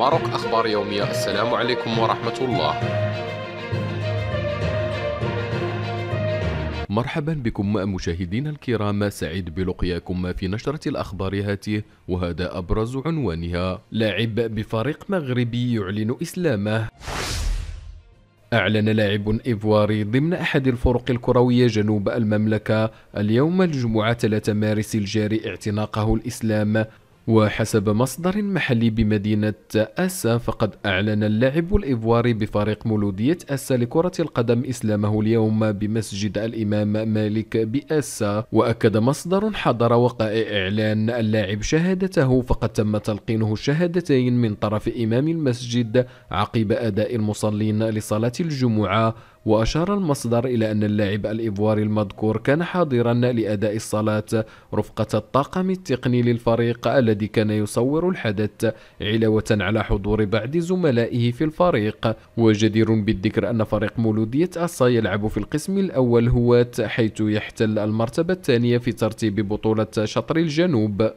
ماروك أخبار يومية السلام عليكم ورحمة الله مرحبا بكم مشاهدينا الكرام سعيد بلقياكم في نشرة الأخبار هاته وهذا أبرز عنوانها لاعب بفريق مغربي يعلن إسلامه أعلن لاعب إيفواري ضمن أحد الفرق الكروية جنوب المملكة اليوم الجمعة 3 مارس الجاري اعتناقه الإسلام وحسب مصدر محلي بمدينة أسا فقد أعلن اللاعب الإيفواري بفريق مولودية أسا لكرة القدم إسلامه اليوم بمسجد الإمام مالك بأسا وأكد مصدر حضر وقائع إعلان اللاعب شهادته فقد تم تلقينه الشهادتين من طرف إمام المسجد عقب أداء المصلين لصلاة الجمعة وأشار المصدر إلى أن اللاعب الإيفواري المذكور كان حاضرا لأداء الصلاة رفقة الطاقم التقني للفريق الذي كان يصور الحدث علاوة على حضور بعض زملائه في الفريق وجدير بالذكر أن فريق مولودية أصا يلعب في القسم الأول هوات حيث يحتل المرتبة الثانية في ترتيب بطولة شطر الجنوب